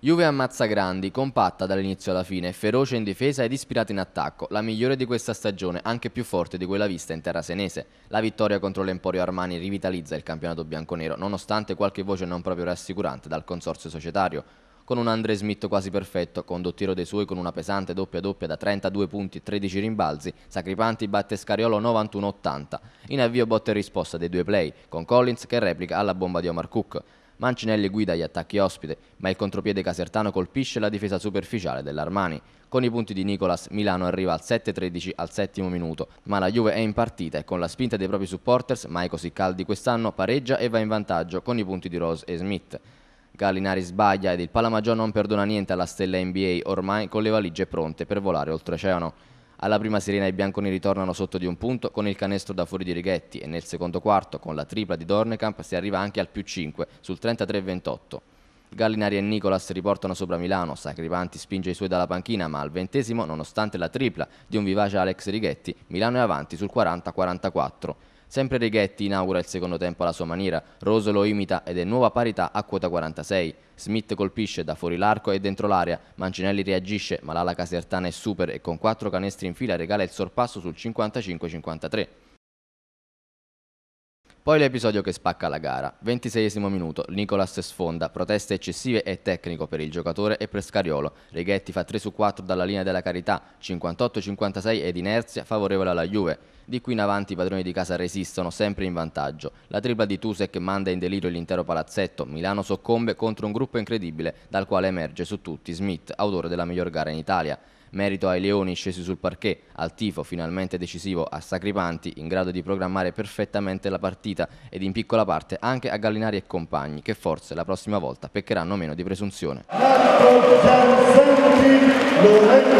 Juve ammazza grandi, compatta dall'inizio alla fine, feroce in difesa ed ispirata in attacco, la migliore di questa stagione, anche più forte di quella vista in terra senese. La vittoria contro l'Emporio Armani rivitalizza il campionato bianconero, nonostante qualche voce non proprio rassicurante dal consorzio societario. Con un Andre Smith quasi perfetto, condottiero dei suoi con una pesante doppia-doppia da 32 punti e 13 rimbalzi, Sacripanti batte Scariolo 91-80. In avvio botte e risposta dei due play, con Collins che replica alla bomba di Omar Cook. Mancinelli guida gli attacchi ospite, ma il contropiede casertano colpisce la difesa superficiale dell'Armani. Con i punti di Nicolas, Milano arriva al 7-13 al settimo minuto, ma la Juve è in partita e con la spinta dei propri supporters, mai così caldi quest'anno, pareggia e va in vantaggio con i punti di Rose e Smith. Gallinari sbaglia ed il Palamaggio non perdona niente alla stella NBA, ormai con le valigie pronte per volare oltreoceano. Alla prima sirena i bianconeri tornano sotto di un punto con il canestro da fuori di Righetti e nel secondo quarto con la tripla di Dornekamp si arriva anche al più 5 sul 33-28. Gallinari e Nicolas riportano sopra Milano, Sacrivanti spinge i suoi dalla panchina ma al ventesimo, nonostante la tripla di un vivace Alex Righetti, Milano è avanti sul 40-44. Sempre Righetti inaugura il secondo tempo alla sua maniera, Rose lo imita ed è nuova parità a quota 46. Smith colpisce da fuori l'arco e dentro l'area, Mancinelli reagisce ma l'ala casertana è super e con quattro canestri in fila regala il sorpasso sul 55-53. Poi l'episodio che spacca la gara. 26 minuto, Nicolas sfonda, proteste eccessive e tecnico per il giocatore e per Scariolo. Righetti fa 3 su 4 dalla linea della carità, 58-56 ed inerzia favorevole alla Juve. Di qui in avanti i padroni di casa resistono, sempre in vantaggio. La tripla di Tusek manda in delirio l'intero palazzetto. Milano soccombe contro un gruppo incredibile, dal quale emerge su tutti Smith, autore della miglior gara in Italia. Merito ai Leoni scesi sul parquet, al tifo finalmente decisivo a Sacripanti, in grado di programmare perfettamente la partita ed in piccola parte anche a Gallinari e compagni, che forse la prossima volta peccheranno meno di presunzione.